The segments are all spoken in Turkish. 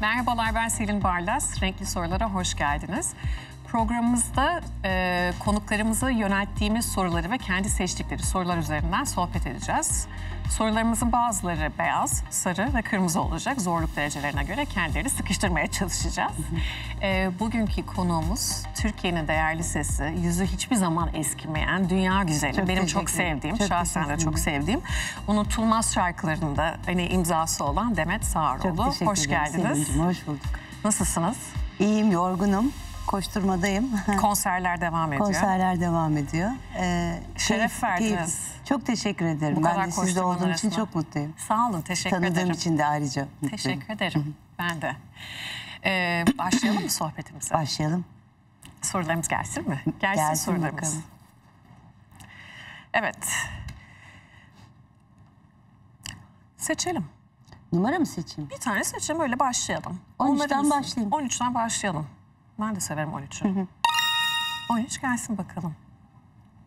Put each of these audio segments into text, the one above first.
Merhabalar ben Selin Barlas. Renkli Sorulara hoş geldiniz programımızda e, konuklarımıza yönelttiğimiz soruları ve kendi seçtikleri sorular üzerinden sohbet edeceğiz. Sorularımızın bazıları beyaz, sarı ve kırmızı olacak. Zorluk derecelerine göre kendileri sıkıştırmaya çalışacağız. e, bugünkü konuğumuz Türkiye'nin değerli sesi, yüzü hiçbir zaman eskimeyen dünya güzeli. Çok Benim çok sevdiğim, çok şahsen de çok sevdiğim. Unutulmaz şarkılarında hani imzası olan Demet Sağaroğlu. Çok teşekkür Hoş geldiniz. hoş bulduk. Nasılsınız? İyiyim, yorgunum koşturmadayım. Konserler devam ediyor. Konserler devam ediyor. Ee, Şeref keyif, verdiniz. Keyif. Çok teşekkür ederim. Bu ben de sizde olduğum için çok mutluyum. Sağ olun, teşekkür Tanıdığım ederim. Tanıdığım için de ayrıca mutluyum. Teşekkür ederim, ben de. Ee, başlayalım mı sohbetimize? Başlayalım. Sorularımız gelsin mi? Gelsin, gelsin sorularımız. Bakalım. Evet. Seçelim. Numara mı seçeyim? Bir tane seçelim öyle başlayalım. 13'ten başlayayım. 13'ten başlayalım. Ben de severim 13'ü. Hı 13 gelsin bakalım.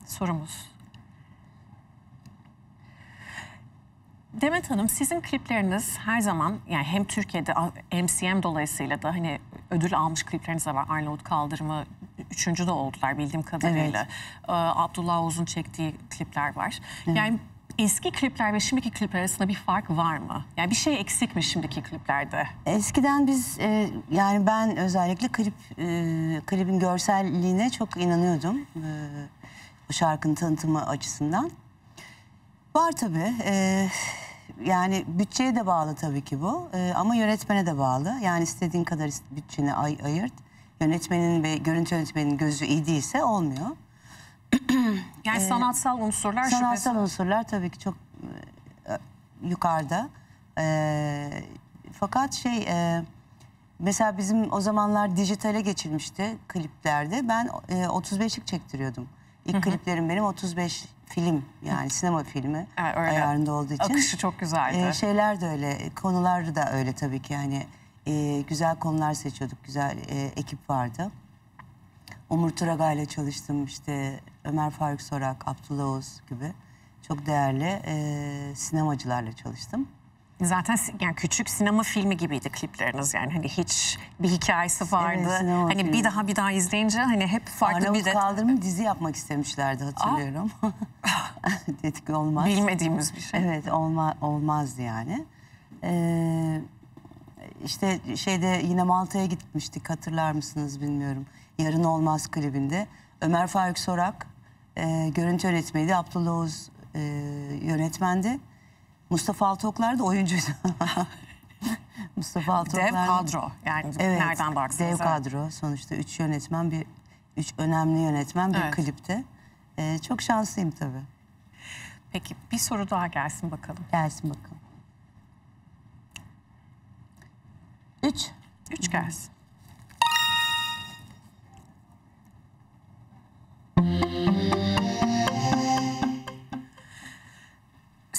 Sorumuz. Demet Hanım sizin klipleriniz her zaman yani hem Türkiye'de MCM dolayısıyla da hani ödül almış klipleriniz de var. Arnavut Kaldırımı üçüncü de oldular bildiğim kadarıyla. Evet. Ee, Abdullah Oğuz'un çektiği klipler var. Evet. Yani eski klipler ve şimdiki klipler arasında bir fark var mı? Yani bir şey eksik mi şimdiki kliplerde? Eskiden biz e, yani ben özellikle klip e, klibin görselliğine çok inanıyordum. E, o şarkının tanıtımı açısından. Var tabii. E, yani bütçeye de bağlı tabii ki bu. E, ama yönetmene de bağlı. Yani istediğin kadar bütçeni ay ayırt. Yönetmenin ve görüntü yönetmenin gözü iyi değilse olmuyor. yani ee, sanatsal unsurlar Sanatsal şüphesiz. unsurlar tabii ki çok e, yukarıda. E, fakat şey e, mesela bizim o zamanlar dijitale geçilmişti kliplerde. Ben e, 35'lik çektiriyordum. ilk Hı -hı. kliplerim benim 35 film yani sinema filmi evet, öyle. ayarında olduğu için. Akışı çok güzeldi. E, şeyler de öyle konular da öyle tabii ki yani e, güzel konular seçiyorduk güzel e, ekip vardı. Umur Turaga ile çalıştım işte Ömer Faruk Sorak, Abdullah Oğuz gibi çok değerli e, sinemacılarla çalıştım. Zaten yani küçük sinema filmi gibiydi klipleriniz yani hani hiç bir hikayesi vardı. Evet, hani filmi. bir daha bir daha izleyince hani hep farklı Arnavut bir de... Kaldırım'ı dizi yapmak istemişlerdi hatırlıyorum. Ah. Dedik olmaz. Bilmediğimiz bir şey. Evet olma, olmazdı yani. Ee, işte şeyde yine Malta'ya gitmiştik hatırlar mısınız bilmiyorum. Yarın Olmaz klibinde. Ömer Faruk Sorak e, görüntü yönetmeydi. Abdullah Oğuz e, yönetmendi. Mustafa Altoklar da oyuncuydu. Mustafa Altoklar. Dev kadro yani evet, nereden baksanız. Dev kadro sonuçta üç yönetmen bir üç önemli yönetmen bir evet. klipte. E, çok şanslıyım tabii. Peki bir soru daha gelsin bakalım. Gelsin bakalım. Üç. Üç gelsin.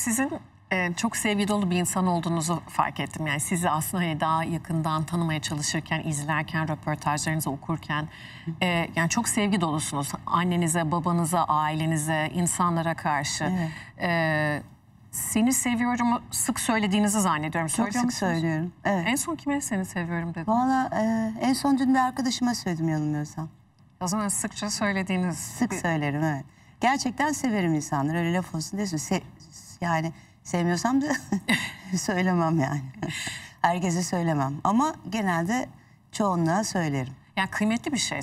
sizin e, çok sevgi dolu bir insan olduğunuzu fark ettim. Yani sizi aslında hani daha yakından tanımaya çalışırken, izlerken, röportajlarınızı okurken e, yani çok sevgi dolusunuz. Annenize, babanıza, ailenize, insanlara karşı. Evet. E, seni seviyorum sık söylediğinizi zannediyorum. Çok sık musunuz? söylüyorum. Evet. En son kime seni seviyorum dediniz? Valla e, en son dün de arkadaşıma söyledim yanılmıyorsam. O zaman sıkça söylediğiniz. Sık bir... söylerim evet. Gerçekten severim insanları öyle laf olsun diyorsun. Se yani sevmiyorsam da söylemem yani. Herkese söylemem ama genelde çoğunluğa söylerim. Yani kıymetli bir şey.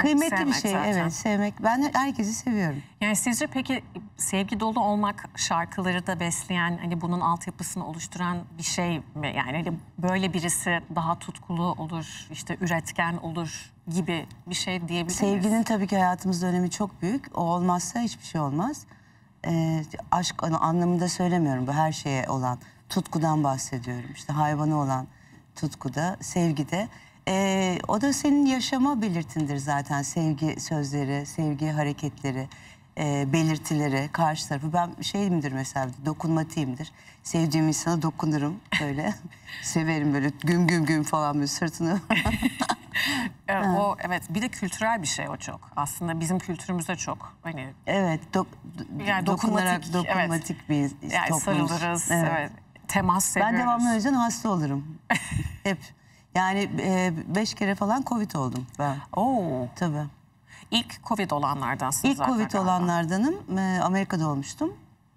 Kıymetli sevmek bir şey zaten. evet sevmek. Ben herkesi seviyorum. Yani sizce peki sevgi dolu olmak şarkıları da besleyen hani bunun altyapısını oluşturan bir şey mi? Yani hani böyle birisi daha tutkulu olur işte üretken olur gibi bir şey diyebilir miyiz? Sevginin tabii ki hayatımızda önemi çok büyük. O olmazsa hiçbir şey olmaz e, aşk anlamında söylemiyorum bu her şeye olan tutkudan bahsediyorum. işte hayvanı olan tutkuda, sevgide. E, o da senin yaşama belirtindir zaten sevgi sözleri, sevgi hareketleri e, belirtileri, karşı tarafı. Ben şeyimdir mesela dokunmatiyimdir. Sevdiğim insana dokunurum böyle. Severim böyle güm güm güm falan böyle sırtını. Evet, o evet bir de kültürel bir şey o çok. Aslında bizim kültürümüzde çok. Hani Evet, dok, yani dokunarak dokunmatik, dokunmatik bir yani sarılırız. Evet. evet. Temas seviyoruz. Ben devamlı o yüzden hasta olurum. Hep. Yani e, beş kere falan Covid oldum ben. Oo. Tabii. İlk Covid olanlardansınız İlk zaten Covid galiba. olanlardanım. Ee, Amerika'da olmuştum.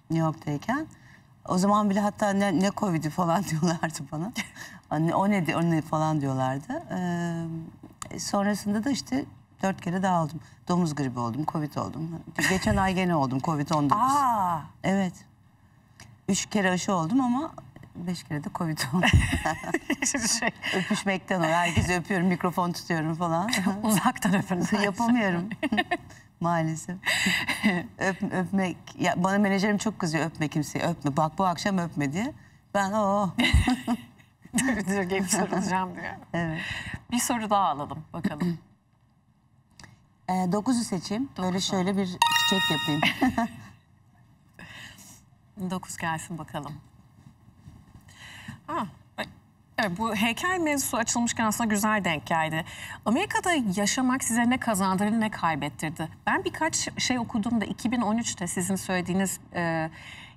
New York'tayken. O zaman bile hatta ne, ne Covid'i falan diyorlardı bana. Anne o ne, o ne falan diyorlardı. Ee, sonrasında da işte dört kere daha oldum. Domuz gribi oldum, Covid oldum. Geçen ay gene oldum Covid-19. Aa. Evet. Üç kere aşı oldum ama beş kere de Covid oldu. şey. Öpüşmekten o. Herkesi öpüyorum, mikrofon tutuyorum falan. Uzaktan öpün. Yapamıyorum. Maalesef. Öp, öpmek. Ya, bana menajerim çok kızıyor öpme kimseyi. Öpme. Bak bu akşam öpme diye. Ben o. Oh. Dur gelip sarılacağım diyor. Evet. Bir soru daha alalım bakalım. E, ee, 9'u seçeyim. Dokuzu. Böyle şöyle bir çiçek yapayım. Dokuz gelsin bakalım. Ha, evet, bu heykel mevzusu açılmışken aslında güzel denk geldi. Amerika'da yaşamak size ne kazandırdı ne kaybettirdi? Ben birkaç şey okudum da 2013'te sizin söylediğiniz... E,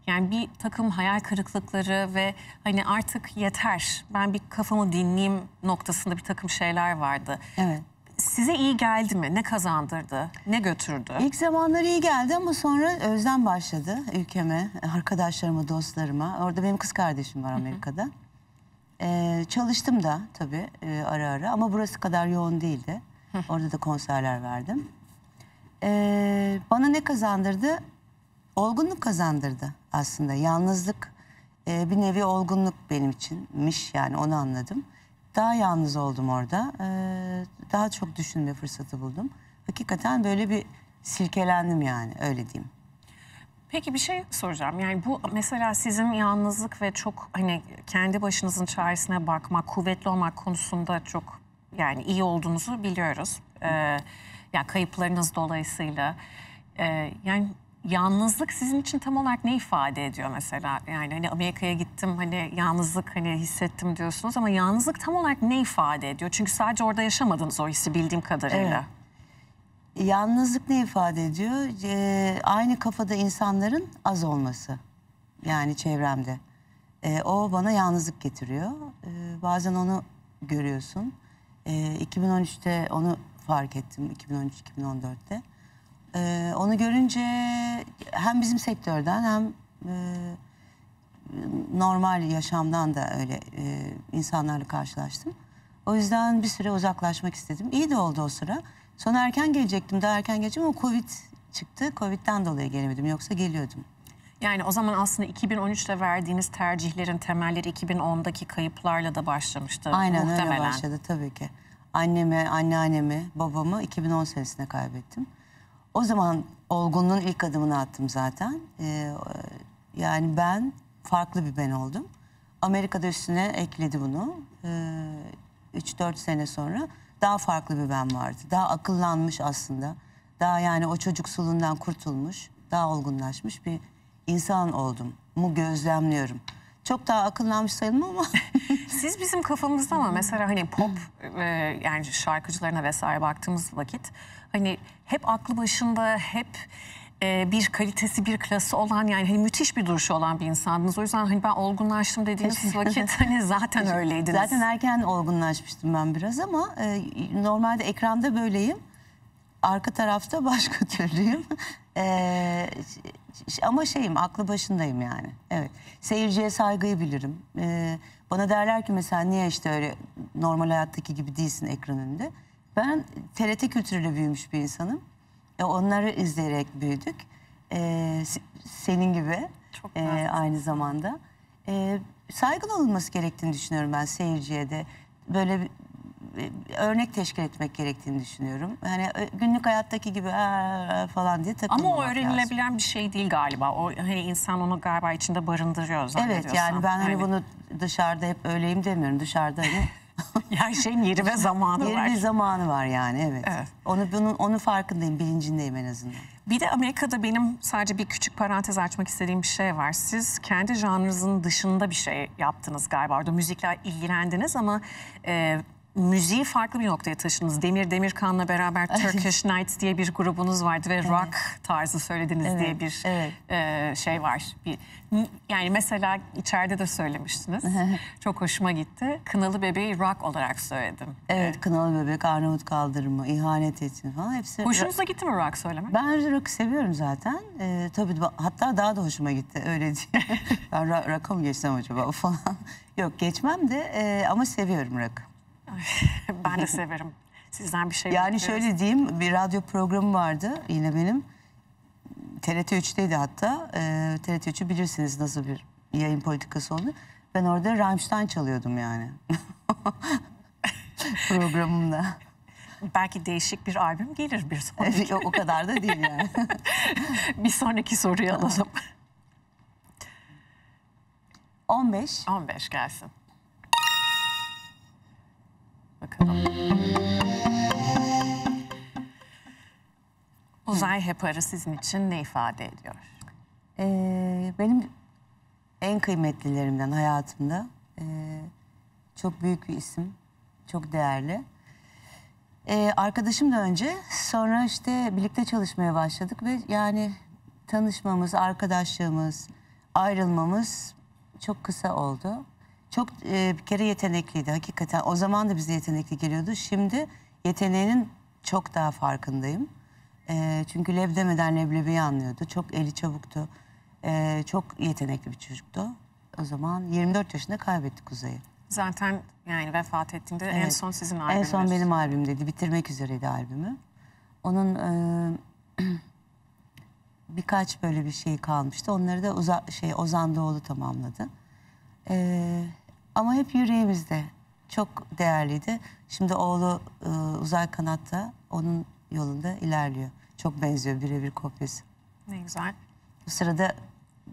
yani bir takım hayal kırıklıkları ve hani artık yeter ben bir kafamı dinleyeyim noktasında bir takım şeyler vardı. Evet size iyi geldi mi? Ne kazandırdı? Ne götürdü? İlk zamanlar iyi geldi ama sonra özlem başladı ülkeme, arkadaşlarıma, dostlarıma. Orada benim kız kardeşim var Amerika'da. Ee, çalıştım da tabii e, ara ara ama burası kadar yoğun değildi. Orada da konserler verdim. Ee, bana ne kazandırdı? Olgunluk kazandırdı aslında. Yalnızlık e, bir nevi olgunluk benim içinmiş yani onu anladım. Daha yalnız oldum orada. Ee, daha çok düşünme fırsatı buldum. Hakikaten böyle bir silkelendim yani öyle diyeyim. Peki bir şey soracağım. Yani bu mesela sizin yalnızlık ve çok hani kendi başınızın çaresine bakmak, kuvvetli olmak konusunda çok yani iyi olduğunuzu biliyoruz. Ee, yani kayıplarınız dolayısıyla. Ee, yani yalnızlık sizin için tam olarak ne ifade ediyor mesela? Yani hani Amerika'ya gittim hani yalnızlık hani hissettim diyorsunuz ama yalnızlık tam olarak ne ifade ediyor? Çünkü sadece orada yaşamadınız o hissi bildiğim kadarıyla. Evet. Yalnızlık ne ifade ediyor? Ee, aynı kafada insanların az olması. Yani çevremde. Ee, o bana yalnızlık getiriyor. Ee, bazen onu görüyorsun. Ee, 2013'te onu fark ettim. 2013-2014'te. Ee, onu görünce hem bizim sektörden hem e, normal yaşamdan da öyle e, insanlarla karşılaştım. O yüzden bir süre uzaklaşmak istedim. İyi de oldu o sıra. Sonra erken gelecektim, daha erken geleceğim ama Covid çıktı. Covid'den dolayı gelemedim yoksa geliyordum. Yani o zaman aslında 2013'te verdiğiniz tercihlerin temelleri 2010'daki kayıplarla da başlamıştı Aynen muhtemelen. öyle başladı tabii ki. Annemi, anneannemi, babamı 2010 senesinde kaybettim. O zaman olgunluğun ilk adımını attım zaten. Ee, yani ben farklı bir ben oldum. Amerika'da üstüne ekledi bunu. Ee, 3-4 sene sonra daha farklı bir ben vardı. Daha akıllanmış aslında. Daha yani o çocuksulundan kurtulmuş, daha olgunlaşmış bir insan oldum. Mu gözlemliyorum. Çok daha akıllanmış sayılmam ama. Siz bizim kafamızda ama mesela hani pop e, yani şarkıcılarına vesaire baktığımız vakit hani hep aklı başında hep e, bir kalitesi bir klası olan yani hani müthiş bir duruşu olan bir insandınız. O yüzden hani ben olgunlaştım dediğiniz vakit hani zaten öyleydiniz. Zaten erken olgunlaşmıştım ben biraz ama e, normalde ekranda böyleyim. Arka tarafta başka türlüyüm. e, ama şeyim aklı başındayım yani. Evet. Seyirciye saygıyı bilirim. E, bana derler ki mesela niye işte öyle normal hayattaki gibi değilsin ekran önünde. Ben TRT kültürüyle büyümüş bir insanım. E, onları izleyerek büyüdük. E, senin gibi Çok e, aynı zamanda. E, saygılı olunması gerektiğini düşünüyorum ben seyirciye de. Böyle bir, e, örnek teşkil etmek gerektiğini düşünüyorum. Hani e, günlük hayattaki gibi falan diye takılmamak Ama o öğrenilebilen lazım. bir şey değil galiba. O hani insan onu galiba içinde barındırıyor Evet yani ben hani evet. bunu dışarıda hep öyleyim demiyorum. Dışarıda hani Her şeyin yeri ve zamanı yeri var. Yeri ve zamanı var yani evet. evet. Onu, bunun, onun farkındayım, bilincindeyim en azından. Bir de Amerika'da benim sadece bir küçük parantez açmak istediğim bir şey var. Siz kendi janrınızın dışında bir şey yaptınız galiba. Orada müzikle ilgilendiniz ama... E, müziği farklı bir noktaya taşıdınız. Demir Demirkan'la beraber Turkish Nights diye bir grubunuz vardı ve evet. rock tarzı söylediniz evet. diye bir evet. e, şey var. Bir, yani mesela içeride de söylemiştiniz. Çok hoşuma gitti. Kınalı Bebeği rock olarak söyledim. Evet, Kınalı Bebek, Arnavut Kaldırımı, ihanet Etini falan hepsi. Hoşunuza gitti mi rock söylemek? Ben rock seviyorum zaten. Ee, tabii hatta daha da hoşuma gitti öyle diye. ben rock'a mı geçsem acaba falan. Yok geçmem de e, ama seviyorum rock'ı. ben de severim. Sizden bir şey Yani şöyle diyeyim bir radyo programı vardı yine benim. TRT 3'teydi hatta. E, ee, TRT 3'ü bilirsiniz nasıl bir yayın politikası oldu. Ben orada Rammstein çalıyordum yani. Programımda. Belki değişik bir albüm gelir bir sonraki. o kadar da değil yani. bir sonraki soruyu alalım. 15. 15 gelsin. Uzay heparı sizin için ne ifade ediyor? Ee, benim en kıymetlilerimden hayatımda e, çok büyük bir isim, çok değerli. Ee, arkadaşım da önce, sonra işte birlikte çalışmaya başladık ve yani tanışmamız, arkadaşlığımız, ayrılmamız çok kısa oldu. Çok e, bir kere yetenekliydi hakikaten. O zaman da bize yetenekli geliyordu. Şimdi yeteneğinin çok daha farkındayım. E, çünkü leb demeden leblebiyi anlıyordu. Çok eli çabuktu. E, çok yetenekli bir çocuktu. O zaman 24 yaşında kaybetti Kuzey'i. Zaten yani vefat ettiğinde evet. en son sizin albümünüz. En son benim dedi. Bitirmek üzereydi albümü. Onun e, birkaç böyle bir şey kalmıştı. Onları da Uza, şey, Ozan Doğulu tamamladı. Ee, ama hep yüreğimizde. Çok değerliydi. Şimdi oğlu e, uzay kanatta onun yolunda ilerliyor. Çok benziyor birebir kopyası. Ne güzel. Bu sırada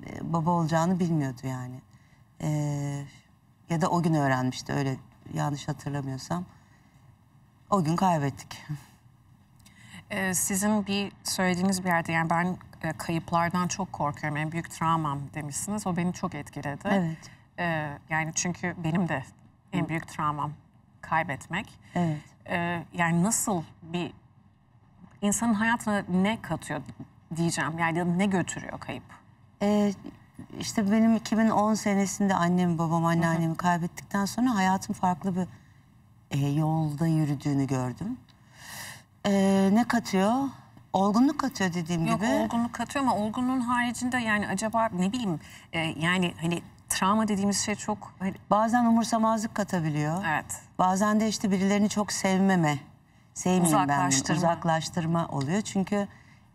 e, baba olacağını bilmiyordu yani. E, ya da o gün öğrenmişti öyle yanlış hatırlamıyorsam. O gün kaybettik. Ee, sizin bir söylediğiniz bir yerde yani ben e, kayıplardan çok korkuyorum. En büyük travmam demişsiniz. O beni çok etkiledi. Evet. Ee, yani çünkü benim de en büyük travmam kaybetmek. Evet. Ee, yani nasıl bir insanın hayatına ne katıyor diyeceğim yani ne götürüyor kayıp? Ee, işte benim 2010 senesinde annem, babam anneannemi kaybettikten sonra hayatım farklı bir e, yolda yürüdüğünü gördüm. Ee, ne katıyor? Olgunluk katıyor dediğim Yok, gibi. Yok olgunluk katıyor ama olgunluğun haricinde yani acaba ne bileyim e, yani hani travma dediğimiz şey çok... Hani bazen umursamazlık katabiliyor. Evet. Bazen de işte birilerini çok sevmeme, sevmeyeyim uzaklaştırma. ben, uzaklaştırma oluyor. Çünkü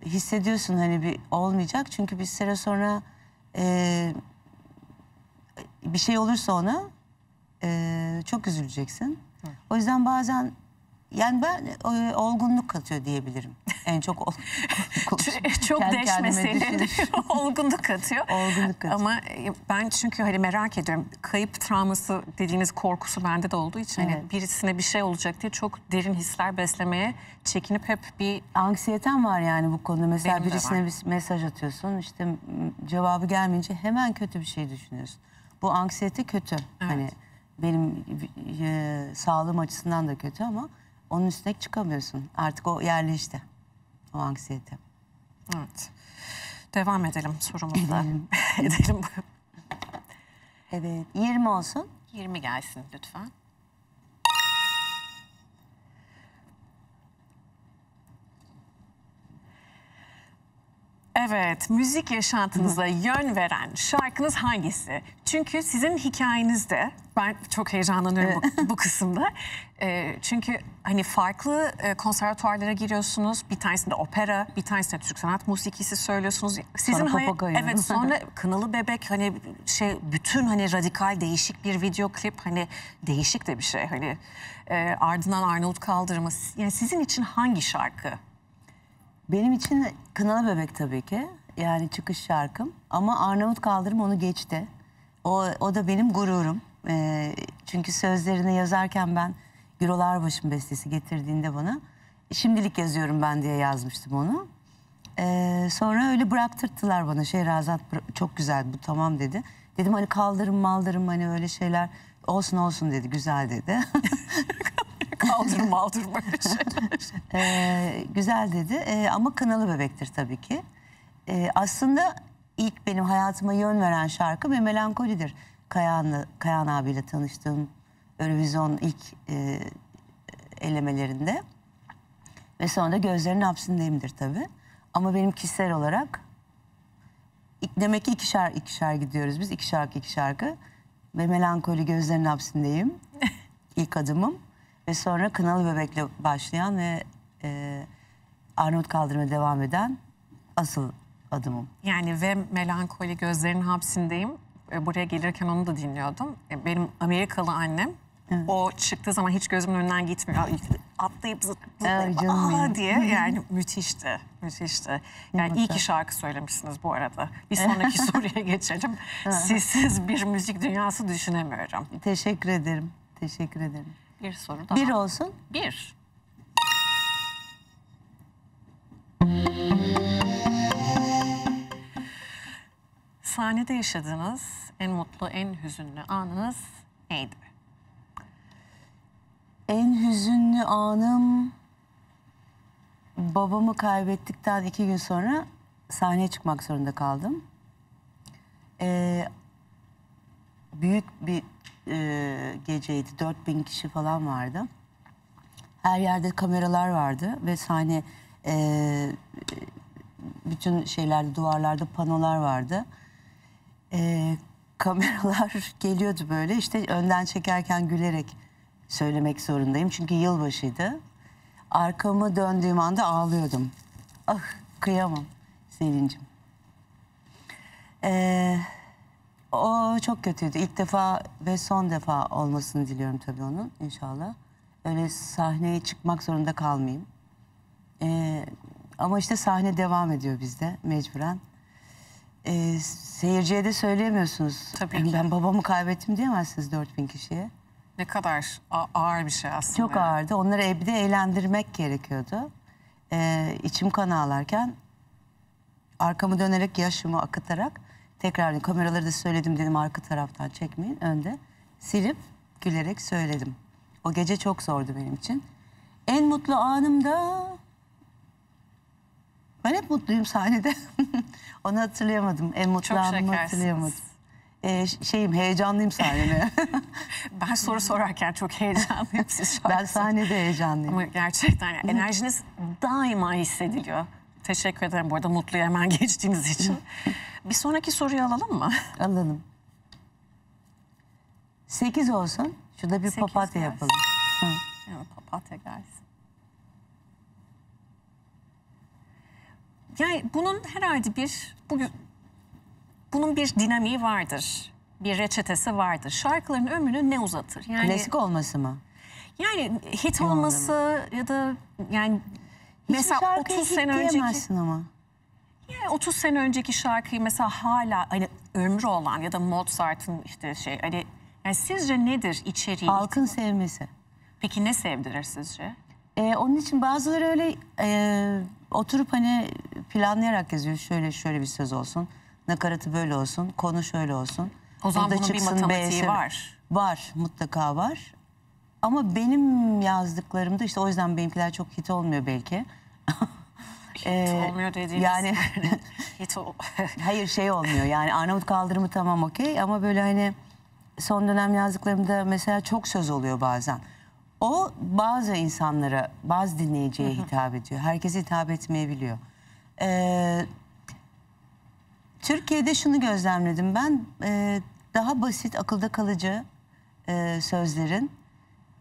hissediyorsun hani bir olmayacak. Çünkü bir süre sonra e, bir şey olursa ona e, çok üzüleceksin. Hı. O yüzden bazen yani ben e, olgunluk katıyor diyebilirim. En çok olgunluk. çok Kendi olgunluk katıyor. olgunluk katıyor. Ama e, ben çünkü hani merak ediyorum. Kayıp travması dediğiniz korkusu bende de olduğu için hani evet. hani birisine bir şey olacak diye çok derin hisler beslemeye çekinip hep bir... Anksiyeten var yani bu konuda. Mesela Benim birisine bir mesaj atıyorsun işte cevabı gelmeyince hemen kötü bir şey düşünüyorsun. Bu anksiyete kötü. Hani evet. Hani benim e, sağlığım açısından da kötü ama onun üstüne çıkamıyorsun. Artık o yerleşti. O anksiyete. Evet. Devam edelim sorumuzda. edelim. evet. 20 olsun. 20 gelsin lütfen. Evet, müzik yaşantınıza yön veren şarkınız hangisi? Çünkü sizin hikayenizde, ben çok heyecanlanıyorum bu, bu kısımda. E, çünkü hani farklı e, konservatuarlara giriyorsunuz. Bir tanesinde opera, bir tanesinde Türk sanat musikisi söylüyorsunuz. Sizin sonra Evet, sonra Kınalı Bebek hani şey bütün hani radikal değişik bir video klip hani değişik de bir şey hani. E, ardından Arnavut Kaldırımı. Yani sizin için hangi şarkı benim için Kınalı Bebek tabii ki. Yani çıkış şarkım. Ama Arnavut Kaldırım onu geçti. O, o da benim gururum. Ee, çünkü sözlerini yazarken ben Gürolar Başım bestesi getirdiğinde bana şimdilik yazıyorum ben diye yazmıştım onu. Ee, sonra öyle bıraktırttılar bana Şehrazat çok güzel bu tamam dedi. Dedim hani kaldırım maldırım hani öyle şeyler olsun olsun dedi güzel dedi. Kaldır maldır böyle ee, güzel dedi ee, ama kanalı bebektir tabii ki. Ee, aslında ilk benim hayatıma yön veren şarkı ve melankolidir. Kayanla Kayan abiyle tanıştığım Eurovision ilk e, elemelerinde. Ve sonra da gözlerin hapsindeyimdir tabii. Ama benim kişisel olarak demek ki iki şarkı gidiyoruz biz. iki şarkı iki şarkı. Ve melankoli gözlerin hapsindeyim. ilk adımım. Ve sonra kınalı bebekle başlayan ve e, Arnavut kaldırma devam eden asıl adımım. Yani ve melankoli gözlerin hapsindeyim. E, buraya gelirken onu da dinliyordum. E, benim Amerikalı annem Evet. O çıktığı zaman hiç gözümün önünden gitmiyor. Atlayıp zıplayıp aa diye yani müthişti. Müthişti. Yani iyi ki şarkı söylemişsiniz bu arada. Bir sonraki soruya geçelim. Sizsiz bir müzik dünyası düşünemiyorum. Teşekkür ederim. Teşekkür ederim. Bir soru daha. Bir olsun. Bir. Sahnede yaşadığınız en mutlu, en hüzünlü anınız neydi? En hüzünlü anım babamı kaybettikten iki gün sonra sahneye çıkmak zorunda kaldım. Ee, büyük bir e, geceydi. 4000 kişi falan vardı. Her yerde kameralar vardı ve sahne e, bütün şeylerde duvarlarda panolar vardı. E, kameralar geliyordu böyle işte önden çekerken gülerek söylemek zorundayım. Çünkü yılbaşıydı. Arkamı döndüğüm anda ağlıyordum. Ah kıyamam Selin'cim. Eee... O çok kötüydü. İlk defa ve son defa olmasını diliyorum tabii onun inşallah. Öyle sahneye çıkmak zorunda kalmayayım. Ee, ama işte sahne devam ediyor bizde mecburen. Ee, seyirciye de söyleyemiyorsunuz. Tabii ki. Ben babamı kaybettim diyemezsiniz 4000 kişiye. Ne kadar ağır bir şey aslında. Çok ağırdı. Onları evde eğlendirmek gerekiyordu. Ee, içim kan ağlarken arkamı dönerek yaşımı akıtarak tekrar kameraları da söyledim dedim arka taraftan çekmeyin önde. Silip gülerek söyledim. O gece çok zordu benim için. En mutlu anımda ben hep mutluyum sahnede. Onu hatırlayamadım. En mutlu çok anımı hatırlayamadım. Ee, şeyim heyecanlıyım sahnede. ben soru sorarken çok heyecanlıyım siz şarkısın. Ben sahnede heyecanlıyım. Ama gerçekten yani enerjiniz daima hissediliyor. Teşekkür ederim bu arada mutlu hemen geçtiğiniz için. bir sonraki soruyu alalım mı? Alalım. Sekiz olsun. Şurada bir Sekiz papatya gelsin. yapalım. Hı. papatya gelsin. Yani bunun herhalde bir bugün bunun bir dinamiği vardır. Bir reçetesi vardır. Şarkıların ömrünü ne uzatır? Yani Klasik olması mı? Yani hit olması ya da yani Mesela 30 sene önceki ama. Yani 30 sene önceki şarkıyı mesela hala hani ömrü olan ya da Mozart'ın işte şey hani yani sizce nedir içeriği? Halkın işte? sevmesi. Peki ne sevdirir sizce? Ee, onun için bazıları öyle e, oturup hani planlayarak yazıyor. Şöyle şöyle bir söz olsun. Nakaratı böyle olsun. Konu şöyle olsun. O zaman bunun bir matematiği B'si. var. Var mutlaka var. Ama benim yazdıklarımda işte o yüzden benimkiler çok hit olmuyor belki. hit ee, olmuyor dediğiniz yani hit ol hayır şey olmuyor yani Arnavut kaldırımı tamam okey ama böyle hani son dönem yazdıklarımda mesela çok söz oluyor bazen. O bazı insanlara, bazı dinleyiciye hitap ediyor. Herkese hitap etmeyebiliyor. Ee, Türkiye'de şunu gözlemledim ben. E, daha basit, akılda kalıcı e, sözlerin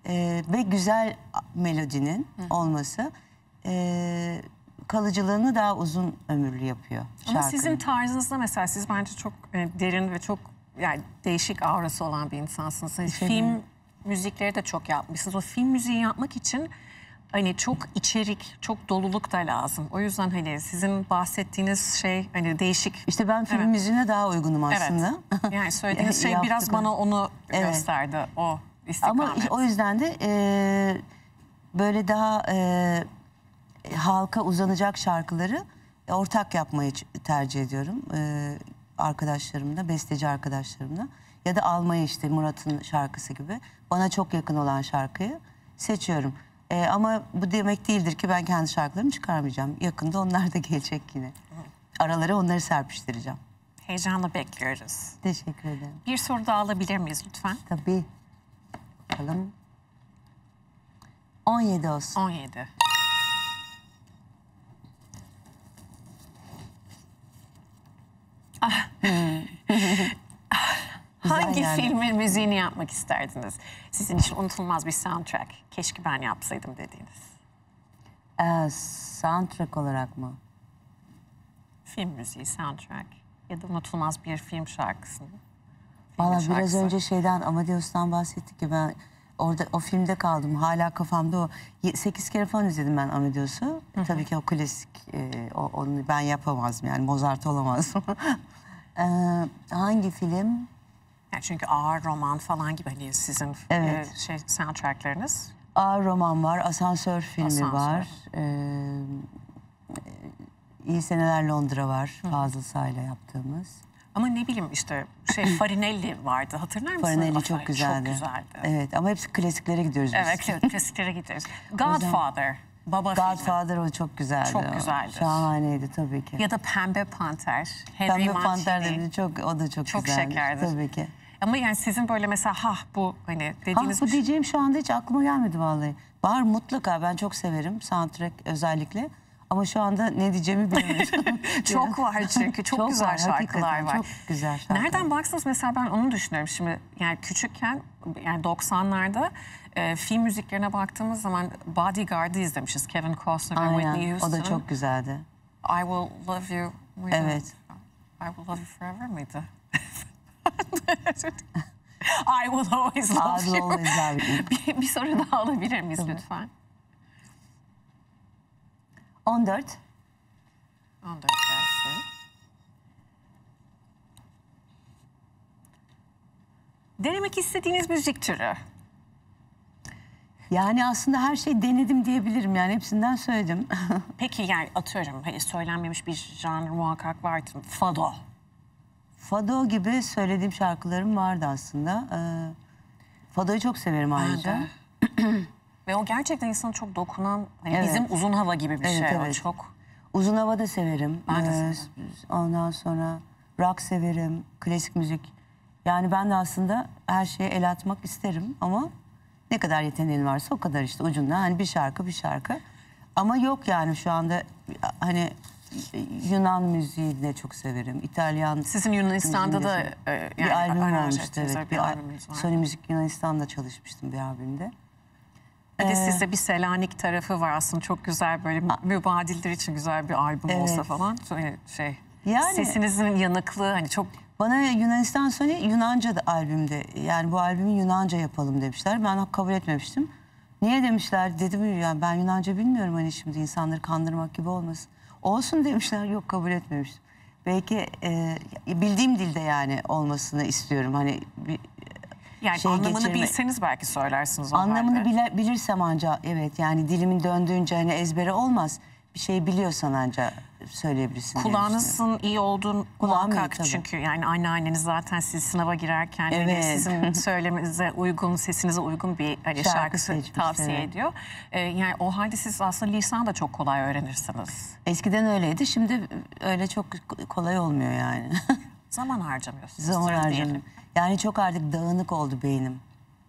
e, ve güzel melodinin Hı. olması e, kalıcılığını daha uzun ömürlü yapıyor. Şarkının. Ama sizin tarzınızda mesela siz bence çok e, derin ve çok yani değişik aurası olan bir insansınız. Hani film müzikleri de çok yapmışsınız. O film müziği yapmak için hani çok içerik, çok doluluk da lazım. O yüzden hani sizin bahsettiğiniz şey hani değişik. İşte ben film evet. müziğine daha uygunum aslında. Evet. Yani söylediğiniz şey biraz bana onu evet. gösterdi o. Ama o yüzden de e, böyle daha e, halka uzanacak şarkıları ortak yapmayı tercih ediyorum. E, arkadaşlarımla, besteci arkadaşlarımla. Ya da almayı işte Murat'ın şarkısı gibi. Bana çok yakın olan şarkıyı seçiyorum. E, ama bu demek değildir ki ben kendi şarkılarımı çıkarmayacağım. Yakında onlar da gelecek yine. Aralara onları serpiştireceğim. Heyecanla bekliyoruz. Teşekkür ederim. Bir soru daha alabilir miyiz lütfen? Tabii bakalım. 17 olsun. 17. Ah. Hangi yani. filmin müziğini yapmak isterdiniz? Sizin için unutulmaz bir soundtrack. Keşke ben yapsaydım dediğiniz. Ee, soundtrack olarak mı? Film müziği, soundtrack ya da unutulmaz bir film şarkısını. Valla biraz önce şeyden Amadeus'tan bahsettik ki ben orada o filmde kaldım. Hala kafamda o 8 kere falan izledim ben Amadeus'u. Tabii ki o klasik e, o, onu ben yapamazdım yani Mozart olamazdım. e, hangi film? Yani çünkü ağır roman falan gibi hani sizin e, evet. e, şey soundtracklarınız. Ağır roman var, asansör filmi asansör. var. E, İyi Seneler Londra var Fazıl Say'la yaptığımız. Ama ne bileyim işte şey Farinelli vardı hatırlar mısın? Farinelli Aferin, çok güzeldi. Çok güzeldi. Evet ama hepsi klasiklere gidiyoruz biz. Evet evet klasiklere gidiyoruz. Godfather. Baba Godfather filmi. o çok güzeldi. Çok güzeldi. Şahaneydi tabii ki. Ya da Pembe Panter. Henry Pembe Mancini. Panter dedi çok o da çok, çok güzeldi. Çok şekerdi. Tabii ki. Ama yani sizin böyle mesela ha bu hani dediğiniz... Ha bu şey diyeceğim şu anda hiç aklıma gelmedi vallahi. Bahar mutlaka ben çok severim soundtrack özellikle. Ama şu anda ne diyeceğimi bilmiyorum. çok var çünkü. Çok, çok güzel şarkılar var. Çok güzel şarkılar. Nereden baksanız mesela ben onu düşünüyorum şimdi. Yani küçükken yani 90'larda e, film müziklerine baktığımız zaman Bodyguard'ı izlemişiz. Kevin Costner ve Whitney Houston. O da çok güzeldi. I Will Love You. Muydu? Evet. I Will Love You Forever mıydı? I Will Always Love I will You. Always love you. bir, bir soru daha alabilir miyiz lütfen? 14. 14 gelsin. Denemek istediğiniz müzik türü. Yani aslında her şey denedim diyebilirim yani hepsinden söyledim. Peki yani atıyorum hani söylenmemiş bir janr muhakkak vardır. Fado. Fado gibi söylediğim şarkılarım vardı aslında. Ee, Fado'yu çok severim ayrıca. Ve o gerçekten insanı çok dokunan, hani Evet. bizim uzun hava gibi bir Evet, şey. O evet. çok Uzun hava da severim. Ben de ee, severim. Ondan sonra rock severim, klasik müzik. Yani ben de aslında her şeye el atmak isterim ama ne kadar yeteneğin varsa o kadar işte ucunda. Hani bir şarkı bir şarkı. Ama yok yani şu anda hani Yunan müziği de çok severim. İtalyan Sizin Yunanistan'da da, e, yani bir albüm aranj Evet. evet, bir Bir, al- albümünüz Sony Müzik Yunanistan'da çalışmıştım bir albümde. Bir de ee, sizde bir Selanik tarafı var aslında çok güzel böyle mübadildir için güzel bir albüm evet. olsa falan şöyle şey. Yani, sesinizin yanıklığı hani çok bana Yunanistan Sony Yunanca da albümde yani bu albümü Yunanca yapalım demişler. Ben kabul etmemiştim. Niye demişler dedim yani ben Yunanca bilmiyorum hani şimdi insanları kandırmak gibi olmasın. Olsun demişler yok kabul etmemiştim. Belki e, bildiğim dilde yani olmasını istiyorum hani bir, yani şey anlamını geçirme. bilseniz belki söylersiniz Anlamını bile, bilirsem ancak evet yani dilimin döndüğünce hani ezbere olmaz. Bir şey biliyorsan ancak söyleyebilirsin. Kulağınızın iyi olduğunu Kulağım muhakkak iyi, çünkü yani anneanneniz zaten siz sınava girerken hani evet. sizin söylemenize uygun, sesinize uygun bir hani şarkı, seçmiş, tavsiye evet. ediyor. Ee, yani o halde siz aslında lisan da çok kolay öğrenirsiniz. Eskiden öyleydi şimdi öyle çok kolay olmuyor yani. Zaman harcamıyorsunuz. Zaman harcamıyorum. Yani çok artık dağınık oldu beynim.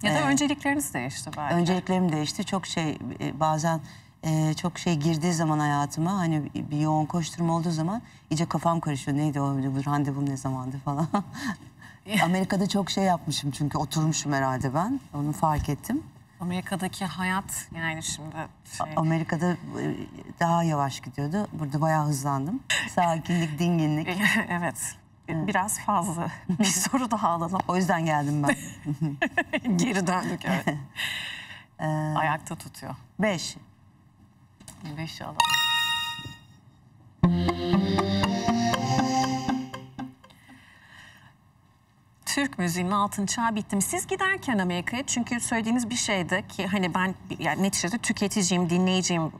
Ya da ee, öncelikleriniz değişti belki. Önceliklerim değişti. Çok şey e, bazen e, çok şey girdiği zaman hayatıma hani bir yoğun koşturma olduğu zaman iyice kafam karışıyor. Neydi o bu randevum ne zamandı falan. Amerika'da çok şey yapmışım çünkü oturmuşum herhalde ben. Onu fark ettim. Amerika'daki hayat yani şimdi şey... Amerika'da e, daha yavaş gidiyordu. Burada bayağı hızlandım. Sakinlik, dinginlik. evet evet. biraz fazla. bir soru daha alalım. O yüzden geldim ben. Geri döndük evet. ee, Ayakta tutuyor. Beş. beş alalım. Türk müziğinin altın çağı bittim. Siz giderken Amerika'ya çünkü söylediğiniz bir şeydi ki hani ben yani neticede tüketiciyim, dinleyiciyim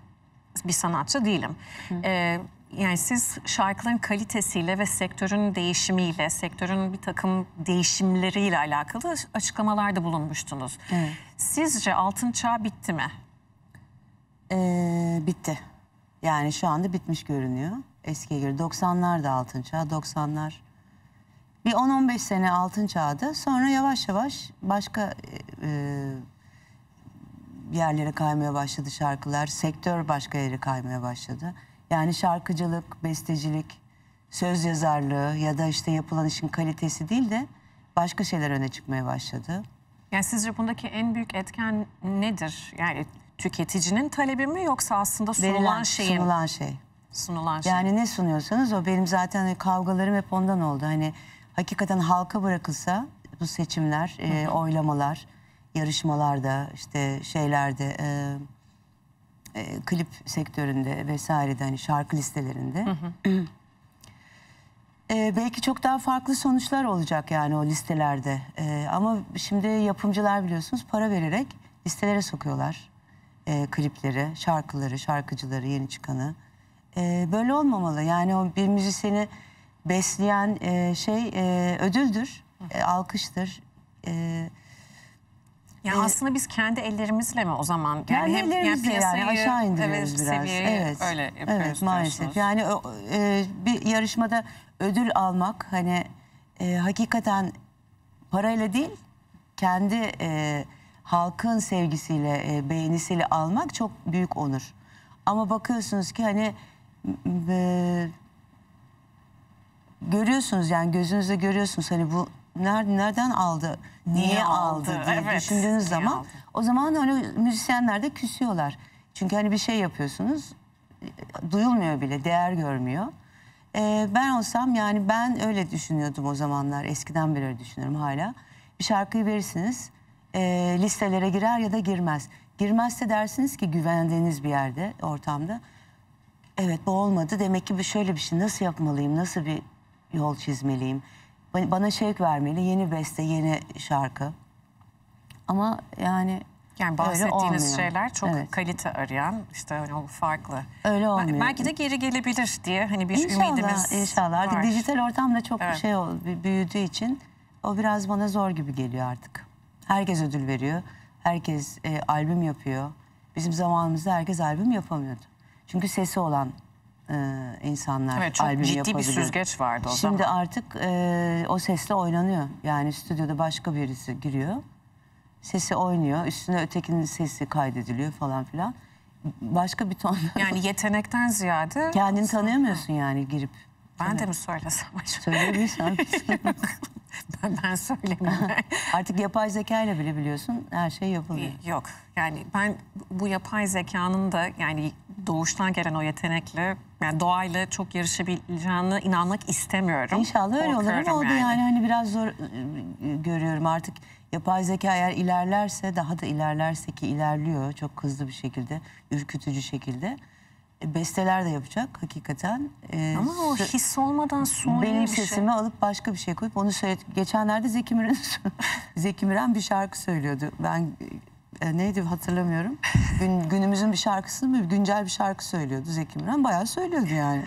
bir sanatçı değilim. Hı. Ee, yani siz şarkıların kalitesiyle ve sektörün değişimiyle, sektörün bir takım değişimleriyle alakalı açıklamalarda bulunmuştunuz. Evet. Sizce altın çağ bitti mi? Ee, bitti. Yani şu anda bitmiş görünüyor. Eskiye göre 90'lar da altın çağ, 90'lar. Bir 10-15 sene altın çağdı. Sonra yavaş yavaş başka e, e, yerlere kaymaya başladı şarkılar. Sektör başka yere kaymaya başladı. Yani şarkıcılık, bestecilik, söz yazarlığı ya da işte yapılan işin kalitesi değil de başka şeyler öne çıkmaya başladı. Yani sizce bundaki en büyük etken nedir? Yani tüketicinin talebi mi yoksa aslında sunulan Verilen, şeyin? Sunulan şey. Sunulan şey. Yani ne sunuyorsanız o benim zaten hani kavgalarım hep ondan oldu. Hani hakikaten halka bırakılsa bu seçimler, e, hı hı. E, oylamalar, yarışmalarda işte şeylerde... E, e, klip sektöründe vesairede hani şarkı listelerinde. Hı hı. E, belki çok daha farklı sonuçlar olacak yani o listelerde. E, ama şimdi yapımcılar biliyorsunuz para vererek listelere sokuyorlar e, klipleri, şarkıları, şarkıcıları, yeni çıkanı. E, böyle olmamalı. Yani o bir müzisyeni besleyen e, şey e, ödüldür, e, alkıştır. E, yani ee, aslında biz kendi ellerimizle mi o zaman? Yani kendi hem, yani piyasayı yani aşağı indiriyoruz evet, biraz. Evet. Öyle yapıyoruz evet, maalesef. Yani e, bir yarışmada ödül almak hani e, hakikaten parayla değil kendi e, halkın sevgisiyle e, beğenisiyle almak çok büyük onur. Ama bakıyorsunuz ki hani e, görüyorsunuz yani gözünüzle görüyorsunuz hani bu nereden aldı, niye, aldı, diye evet. düşündüğünüz niye zaman aldı? o zaman öyle müzisyenler de küsüyorlar. Çünkü hani bir şey yapıyorsunuz duyulmuyor bile, değer görmüyor. Ee, ben olsam yani ben öyle düşünüyordum o zamanlar. Eskiden beri öyle düşünüyorum hala. Bir şarkıyı verirsiniz e, listelere girer ya da girmez. Girmezse dersiniz ki güvendiğiniz bir yerde, ortamda. Evet bu olmadı demek ki bir şöyle bir şey nasıl yapmalıyım, nasıl bir yol çizmeliyim. Bana şevk vermeli. Yeni beste, yeni şarkı. Ama yani yani bahsettiğiniz şeyler çok evet. kalite arayan işte hani farklı. Öyle olmuyor. Belki de geri gelebilir diye hani bir inşallah, ümidimiz İnşallah. Artık var. dijital ortamda çok evet. şey büyüdüğü için o biraz bana zor gibi geliyor artık. Herkes ödül veriyor. Herkes e, albüm yapıyor. Bizim zamanımızda herkes albüm yapamıyordu. Çünkü sesi olan e, insanlar evet, çok albüm ciddi yapabiliyor. bir süzgeç vardı o Şimdi zaman. Şimdi artık e, o sesle oynanıyor. Yani stüdyoda başka birisi giriyor. Sesi oynuyor. Üstüne ötekinin sesi kaydediliyor falan filan. Başka bir ton. Yani yetenekten ziyade. Kendini tanıyamıyorsun yani girip. Ben evet. de mi söylesem acaba? Söyleyebilirsen. ben, ben söylemeyeyim. Artık yapay zeka ile bile biliyorsun her şey yapılıyor. Yok yani ben bu yapay zekanın da yani doğuştan gelen o yetenekle yani doğayla çok yarışabileceğine inanmak istemiyorum. İnşallah öyle olur ama oldu yani. yani hani biraz zor e, görüyorum artık yapay zeka eğer ilerlerse daha da ilerlerse ki ilerliyor çok hızlı bir şekilde ürkütücü şekilde e, besteler de yapacak hakikaten. Ee, Ama o his olmadan suni Benim bir şey. sesimi şey. alıp başka bir şey koyup onu söylet. Geçenlerde Zeki Müren, Zeki Müren bir şarkı söylüyordu. Ben e, neydi hatırlamıyorum. Gün, günümüzün bir şarkısını mı? Güncel bir şarkı söylüyordu Zeki Müren. Bayağı söylüyordu yani.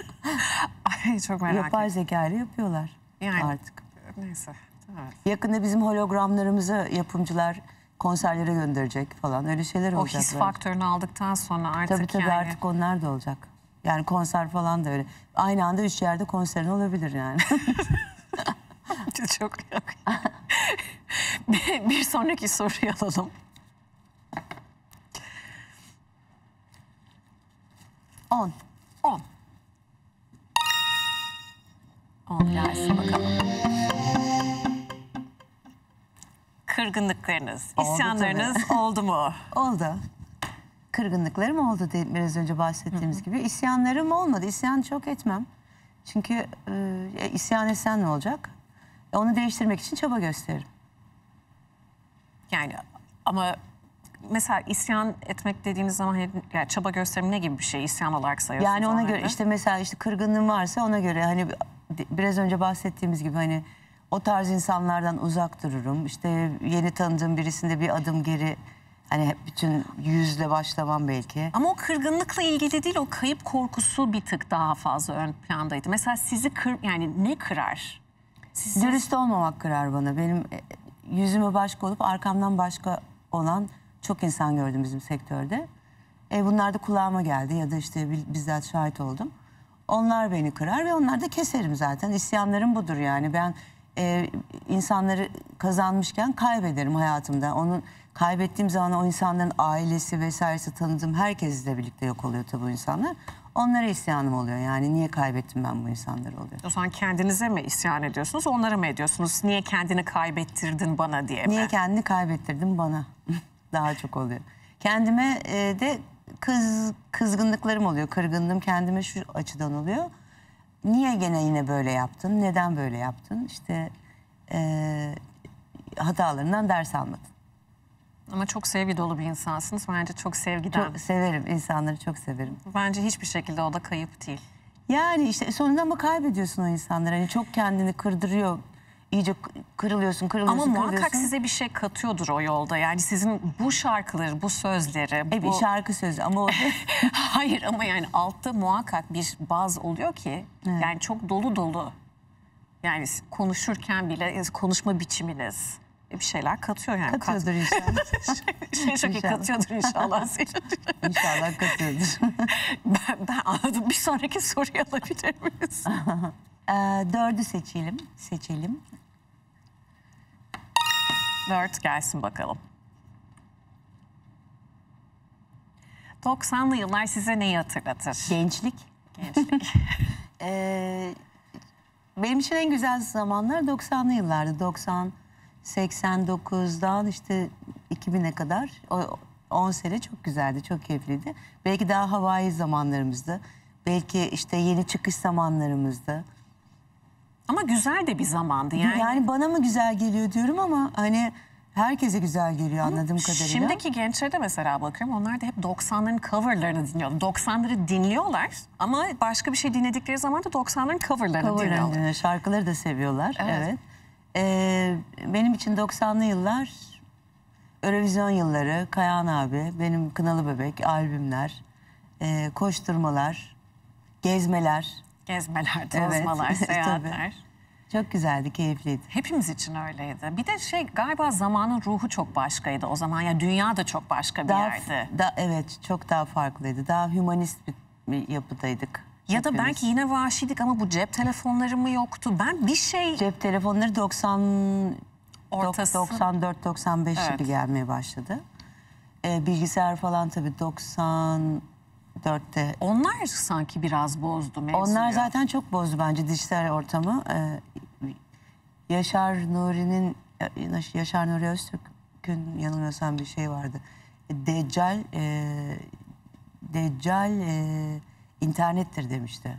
Ay çok merak ettim. Yapay zeka ile yapıyorlar yani, artık. Neyse. Evet. Yakında bizim hologramlarımızı yapımcılar konserlere gönderecek falan öyle şeyler olacak. O his faktörünü aldıktan sonra artık tabii, tabii yani. artık onlar da olacak. Yani konser falan da öyle. Aynı anda üç yerde konserin olabilir yani. Çok yok. bir, bir sonraki soruyu alalım. On. On. On gelsin bakalım kırgınlıklarınız, isyanlarınız tabii. oldu mu? Oldu. Kırgınlıklarım oldu de, biraz önce bahsettiğimiz Hı -hı. gibi. İsyanlarım olmadı. İsyan çok etmem. Çünkü e, isyan etsen ne olacak? E, onu değiştirmek için çaba gösteririm. Yani ama mesela isyan etmek dediğiniz zaman hani, yani çaba gösterim ne gibi bir şey isyan olarak sayıyorsunuz? Yani ona göre işte mesela işte kırgınlığın varsa ona göre hani biraz önce bahsettiğimiz gibi hani o tarz insanlardan uzak dururum. İşte yeni tanıdığım birisinde bir adım geri hani bütün yüzle başlamam belki. Ama o kırgınlıkla ilgili değil o kayıp korkusu bir tık daha fazla ön plandaydı. Mesela sizi kır yani ne kırar? Siz... Dürüst olmamak kırar bana. Benim e, yüzüme başka olup arkamdan başka olan çok insan gördüm bizim sektörde. E, bunlar da kulağıma geldi ya da işte bizzat şahit oldum. Onlar beni kırar ve onlar da keserim zaten. İsyanlarım budur yani. Ben e, insanları kazanmışken kaybederim hayatımda. Onun kaybettiğim zaman o insanların ailesi vesairesi tanıdığım herkesle birlikte yok oluyor tabii bu insanlar. Onlara isyanım oluyor yani niye kaybettim ben bu insanları oluyor. O zaman kendinize mi isyan ediyorsunuz onlara mı ediyorsunuz? Niye kendini kaybettirdin bana diye mi? Niye kendini kaybettirdin bana daha çok oluyor. Kendime e, de kız kızgınlıklarım oluyor kırgınlığım kendime şu açıdan oluyor niye gene yine böyle yaptın? Neden böyle yaptın? İşte e, hatalarından ders almadın. Ama çok sevgi dolu bir insansınız. Bence çok sevgiden. Çok severim. insanları çok severim. Bence hiçbir şekilde o da kayıp değil. Yani işte sonunda mı kaybediyorsun o insanları. Hani çok kendini kırdırıyor iyice kırılıyorsun, kırılıyorsun, Ama kırılıyorsun. muhakkak size bir şey katıyordur o yolda. Yani sizin bu şarkıları, bu sözleri... Bu... Evet şarkı sözü ama o... Hayır ama yani altta muhakkak bir baz oluyor ki... Evet. Yani çok dolu dolu. Yani konuşurken bile e, konuşma biçiminiz e, bir şeyler katıyor yani. Katıyordur inşallah. Şey, şey, çok inşallah. katıyordur inşallah. inşallah katıyordur. ben, ben anladım. Bir sonraki soruyu alabilir miyiz? dördü seçelim. Seçelim. Dört gelsin bakalım. 90'lı yıllar size neyi hatırlatır? Gençlik. Gençlik. ee, benim için en güzel zamanlar 90'lı yıllardı. 90, 89'dan işte 2000'e kadar o 10 sene çok güzeldi, çok keyifliydi. Belki daha havai zamanlarımızdı. Belki işte yeni çıkış zamanlarımızdı. Ama güzel de bir zamandı yani. Yani bana mı güzel geliyor diyorum ama hani herkese güzel geliyor anladığım kadarıyla. Şimdiki gençlere de mesela bakıyorum onlar da hep 90'ların coverlarını dinliyorlar. 90'ları dinliyorlar ama başka bir şey dinledikleri zaman da 90'ların coverlarını Cover dinliyorlar. Şarkıları da seviyorlar. Evet. Evet. Ee, benim için 90'lı yıllar Eurovision yılları, Kayan abi, benim Kınalı Bebek, albümler, e, koşturmalar, gezmeler. Gezmeler, tozmalar, evet. seyahatler. Çok güzeldi, keyifliydi. Hepimiz için öyleydi. Bir de şey galiba zamanın ruhu çok başkaydı o zaman. Yani dünya da çok başka bir daha, yerdi. Da, evet, çok daha farklıydı. Daha humanist bir, bir yapıdaydık. Ya hepimiz. da belki yine vahşidik ama bu cep telefonları mı yoktu? Ben bir şey... Cep telefonları 90... Ortası... 94-95 evet. gibi gelmeye başladı. Ee, bilgisayar falan tabii 90... 2014'te. Onlar sanki biraz bozdu mevzuyu. Onlar zaten çok bozdu bence dijital ortamı. Ee, Yaşar Nuri'nin, e, Yaşar Nuri Öztürk'ün yanılmıyorsam bir şey vardı. Deccal, e, Deccal e, internettir demişti.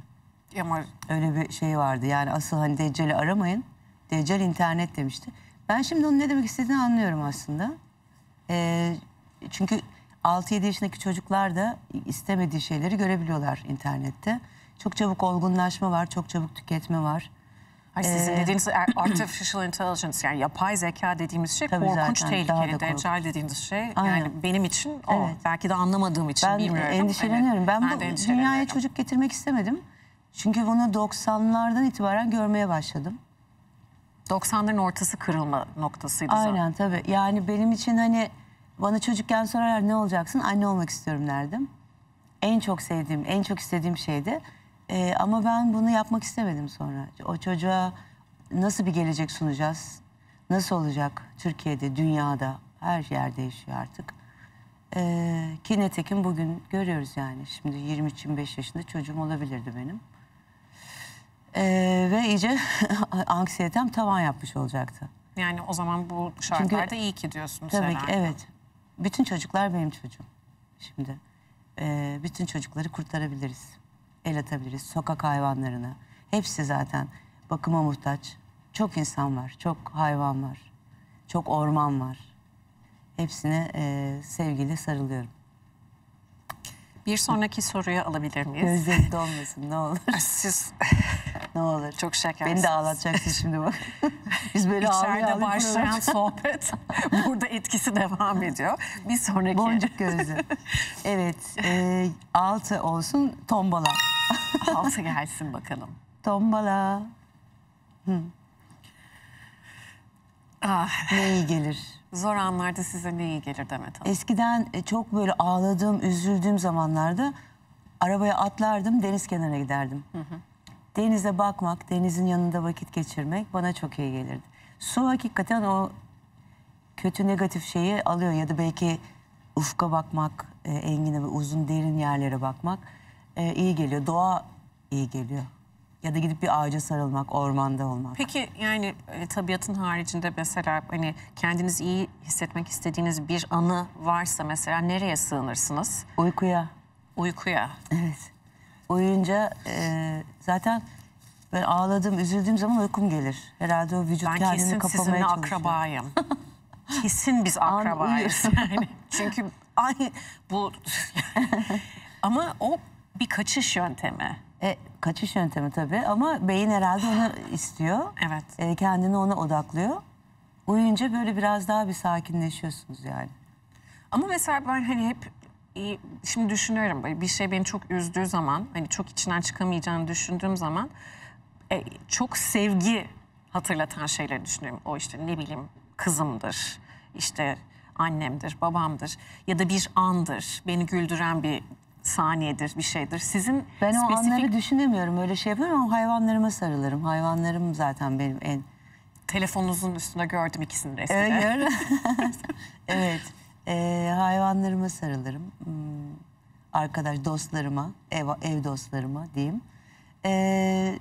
Ama... Öyle bir şey vardı yani asıl hani Deccal'i aramayın. Deccal internet demişti. Ben şimdi onun ne demek istediğini anlıyorum aslında. E, çünkü 6-7 yaşındaki çocuklar da istemediği şeyleri görebiliyorlar internette. Çok çabuk olgunlaşma var, çok çabuk tüketme var. Ay sizin ee, dediğiniz artificial intelligence yani yapay zeka dediğimiz şey korkunç tehlikeli. Deccal dediğiniz şey Aynen. yani benim için o. Evet. Belki de anlamadığım için ben bilmiyorum. Hani endişeleniyorum. Ben, ben bu dünyaya çocuk getirmek istemedim. Çünkü bunu 90'lardan itibaren görmeye başladım. 90'ların ortası kırılma noktasıydı Aynen, zaten. Aynen tabii. Yani benim için hani bana çocukken sorarlar ne olacaksın? Anne olmak istiyorum derdim. En çok sevdiğim, en çok istediğim şeydi. Ee, ama ben bunu yapmak istemedim sonra. O çocuğa nasıl bir gelecek sunacağız? Nasıl olacak Türkiye'de, dünyada? Her yer değişiyor artık. Ee, ki netekim bugün görüyoruz yani. Şimdi 23-25 yaşında çocuğum olabilirdi benim. Ee, ve iyice anksiyetem tavan yapmış olacaktı. Yani o zaman bu şartlarda Çünkü, iyi ki diyorsunuz tabii herhalde. ki evet bütün çocuklar benim çocuğum şimdi. E, bütün çocukları kurtarabiliriz. El atabiliriz. Sokak hayvanlarını. Hepsi zaten bakıma muhtaç. Çok insan var. Çok hayvan var. Çok orman var. Hepsine e, sevgiyle sarılıyorum. Bir sonraki soruyu alabilir miyiz? Gözleri dolmasın ne olur. Siz ne olur. Çok şekersin. Beni de ağlatacaksın şimdi bak. Biz böyle İçeride başlayan sohbet burada etkisi devam ediyor. Bir sonraki. Boncuk gözü. evet. E, altı olsun tombala. altı gelsin bakalım. Tombala. Hı. Ah. Ne iyi gelir. Zor anlarda size ne iyi gelir Demet Hanım? Eskiden e, çok böyle ağladığım, üzüldüğüm zamanlarda arabaya atlardım, deniz kenarına giderdim. Hı hı denize bakmak, denizin yanında vakit geçirmek bana çok iyi gelirdi. Su hakikaten o kötü negatif şeyi alıyor ya da belki ufka bakmak, e, engine ve uzun derin yerlere bakmak e, iyi geliyor. Doğa iyi geliyor. Ya da gidip bir ağaca sarılmak, ormanda olmak. Peki yani e, tabiatın haricinde mesela hani kendiniz iyi hissetmek istediğiniz bir anı varsa mesela nereye sığınırsınız? Uykuya. Uykuya. Evet oyunca e, zaten ben ağladım, üzüldüğüm zaman uykum gelir. Herhalde o vücut ben kendini kapamaya çalışıyor. Ben kesin sizinle akrabayım. kesin biz akrabayız. yani. Çünkü aynı bu ama o bir kaçış yöntemi. E, kaçış yöntemi tabii ama beyin herhalde onu istiyor. Evet. E, kendini ona odaklıyor. Uyuyunca böyle biraz daha bir sakinleşiyorsunuz yani. Ama mesela ben hani hep ee, şimdi düşünüyorum bir şey beni çok üzdüğü zaman hani çok içinden çıkamayacağını düşündüğüm zaman e, çok sevgi hatırlatan şeyler düşünüyorum. O işte ne bileyim kızımdır, işte annemdir, babamdır ya da bir andır, beni güldüren bir saniyedir, bir şeydir. Sizin Ben o spesifik... anları düşünemiyorum, öyle şey yapıyorum ama hayvanlarıma sarılırım. Hayvanlarım zaten benim en... Telefonunuzun üstünde gördüm ikisini resmini. Ee, evet, evet. E, hayvanlarıma sarılırım. Hmm, arkadaş dostlarıma, ev, ev dostlarıma diyeyim. E,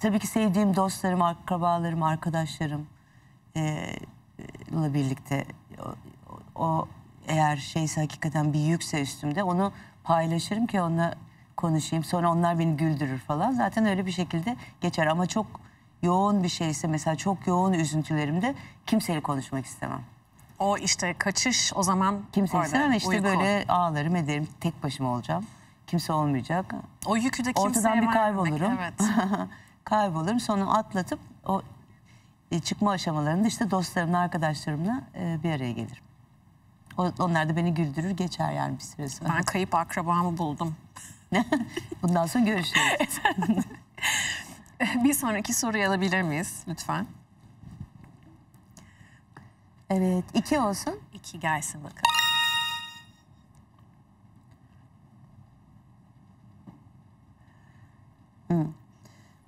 tabii ki sevdiğim dostlarım, akrabalarım, arkadaşlarımla e, e birlikte o, o eğer şeyse hakikaten bir yükse üstümde onu paylaşırım ki onunla konuşayım. Sonra onlar beni güldürür falan. Zaten öyle bir şekilde geçer ama çok yoğun bir şeyse mesela çok yoğun üzüntülerimde kimseyle konuşmak istemem. O işte kaçış o zaman Kimse orada, istemem işte uyku. böyle ağlarım ederim tek başıma olacağım. Kimse olmayacak. O yükü de kimseye Ortadan bir kaybolurum. Evet. kaybolurum sonra atlatıp o e, çıkma aşamalarında işte dostlarımla arkadaşlarımla e, bir araya gelirim. Onlar da beni güldürür geçer yani bir süre sonra. Ben kayıp akrabamı buldum. Bundan sonra görüşürüz. bir sonraki soruyu alabilir miyiz lütfen? Evet. iki olsun. İki gelsin bakalım. Hı.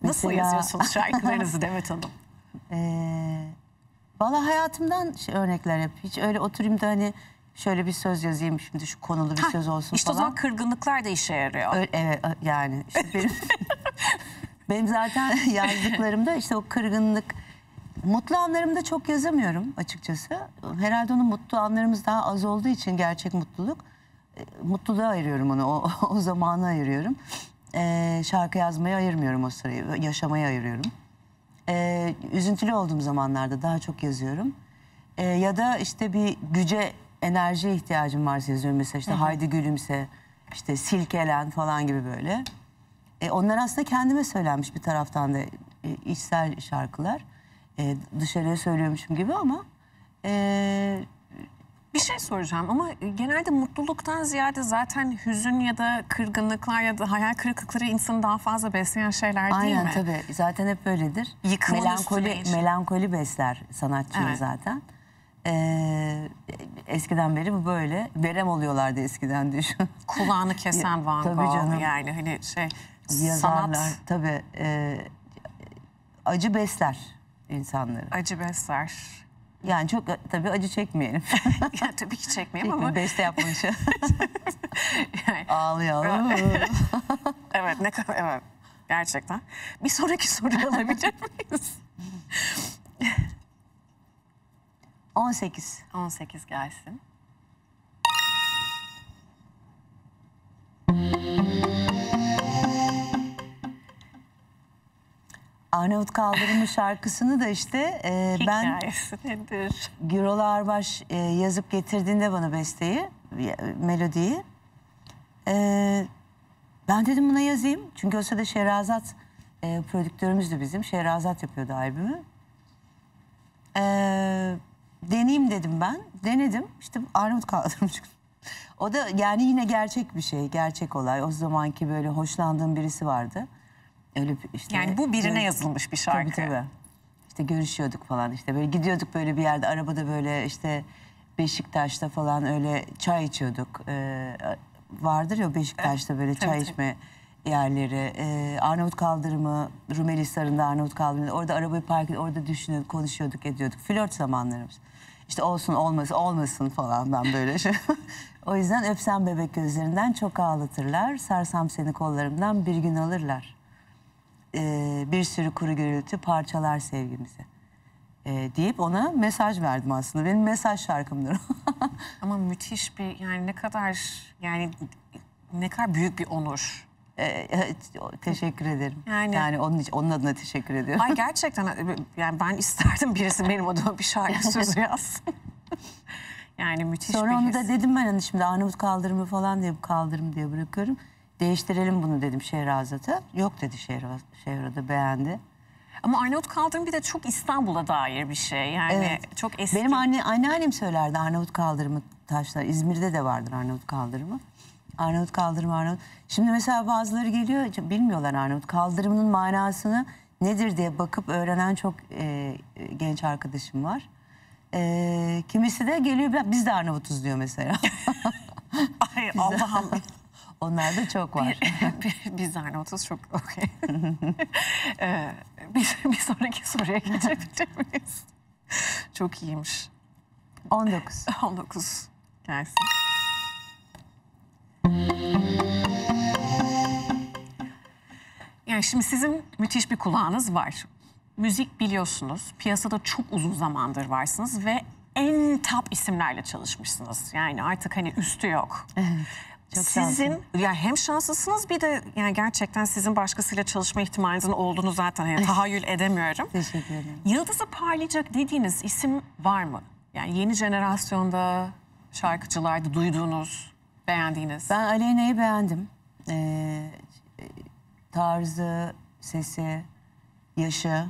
Nasıl Mesela... yazıyorsunuz şarkılarınızı Demet Hanım? Ee, Valla hayatımdan şey, örnekler yap. Hiç öyle oturayım da hani şöyle bir söz yazayım şimdi şu konulu bir ha, söz olsun işte falan. İşte o zaman kırgınlıklar da işe yarıyor. Öyle, evet yani işte benim, benim zaten yazdıklarımda işte o kırgınlık Mutlu anlarımda çok yazamıyorum açıkçası. Herhalde onun mutlu anlarımız daha az olduğu için gerçek mutluluk. E, mutluluğa ayırıyorum onu, o, o zamanı ayırıyorum. Ee, şarkı yazmaya ayırmıyorum o sırayı, yaşamaya ayırıyorum. Ee, üzüntülü olduğum zamanlarda daha çok yazıyorum. Ee, ya da işte bir güce, enerjiye ihtiyacım varsa yazıyorum. Mesela işte Hı -hı. haydi gülümse, işte silkelen falan gibi böyle. Ee, onlar aslında kendime söylenmiş bir taraftan da e, içsel şarkılar e, dışarıya söylüyormuşum gibi ama e, bir şey soracağım ama genelde mutluluktan ziyade zaten hüzün ya da kırgınlıklar ya da hayal kırıklıkları insanı daha fazla besleyen şeyler değil Aynen, mi? Aynen tabii zaten hep böyledir. Yıkımın melankoli, melankoli besler sanatçıyı evet. zaten. Ee, eskiden beri bu böyle. Berem oluyorlardı eskiden düşün. Kulağını kesen Van Gogh tabii canım. yani hani şey Yazarlar, sanat. Tabii e, acı besler insanları. Acı besler. Yani çok tabii acı çekmeyelim. yani tabii ki çekmeyelim ama. Beste yapmış. yani, evet ne kadar evet. Gerçekten. Bir sonraki soruyu alabilecek miyiz? 18. 18 gelsin. Arnavut Kaldırımı şarkısını da işte e, ben nedir? Gürol Arbaş e, yazıp getirdiğinde bana besteyi, e, melodiyi. E, ben dedim buna yazayım. Çünkü o sırada Şehrazat e, prodüktörümüzdü bizim. Şehrazat yapıyordu albümü. E, deneyim dedim ben. Denedim. İşte Arnavut Kaldırımı çıktı. O da yani yine gerçek bir şey, gerçek olay. O zamanki böyle hoşlandığım birisi vardı. Öyle işte. Yani bu birine evet. yazılmış bir şarkı. Tabii tabii. İşte görüşüyorduk falan işte böyle gidiyorduk böyle bir yerde arabada böyle işte Beşiktaş'ta falan öyle çay içiyorduk. Ee, vardır ya Beşiktaş'ta ee, böyle evet, çay tabii. içme yerleri. Ee, Arnavut kaldırımı, Rumeli sarında Arnavut kaldırımı. Orada arabayı park edip orada düşünüyorduk, konuşuyorduk, ediyorduk. Flört zamanlarımız. İşte olsun olmasın, olmasın falan ben böyle şey. o yüzden öpsem bebek gözlerinden çok ağlatırlar. Sarsam seni kollarımdan bir gün alırlar e, bir sürü kuru gürültü parçalar sevgimizi e, deyip ona mesaj verdim aslında. Benim mesaj şarkımdır. Ama müthiş bir yani ne kadar yani ne kadar büyük bir onur. E, teşekkür ederim. Yani, yani onun için, onun adına teşekkür ediyorum. Ay gerçekten e, yani ben isterdim birisi benim adıma bir şarkı sözü yazsın. yani müthiş Sonra bir onu his. da dedim ben hani şimdi Arnavut kaldırımı falan diye bu kaldırım diye bırakıyorum değiştirelim bunu dedim Şehrazat'a. Yok dedi Şehrazat, Şehrazat'ı beğendi. Ama Arnavut kaldırım bir de çok İstanbul'a dair bir şey. Yani evet. çok eski. Benim anne, anneannem söylerdi Arnavut kaldırımı taşlar. İzmir'de de vardır Arnavut kaldırımı. Arnavut kaldırım Arnavut. Şimdi mesela bazıları geliyor bilmiyorlar Arnavut kaldırımının manasını nedir diye bakıp öğrenen çok e, e, genç arkadaşım var. E, kimisi de geliyor biz de Arnavutuz diyor mesela. Ay Allah'ım. Onlar da çok var. Bir, bir, bir zahane 30 çok okey. Ee, bir, bir sonraki soruya geçebilir miyiz? Çok iyiymiş. 19. 19 gelsin. Yani şimdi sizin müthiş bir kulağınız var. Müzik biliyorsunuz. Piyasada çok uzun zamandır varsınız ve en top isimlerle çalışmışsınız. Yani artık hani üstü yok. Evet. Çok sizin şanslı. ya hem şanslısınız bir de yani gerçekten sizin başkasıyla çalışma ihtimalinizin olduğunu zaten yani tahayyül edemiyorum. Teşekkür ederim. Yıldızı parlayacak dediğiniz isim var mı? Yani yeni jenerasyonda şarkıcılarda duyduğunuz, beğendiğiniz. Ben Aleyna'yı beğendim. Ee, tarzı, sesi, yaşı,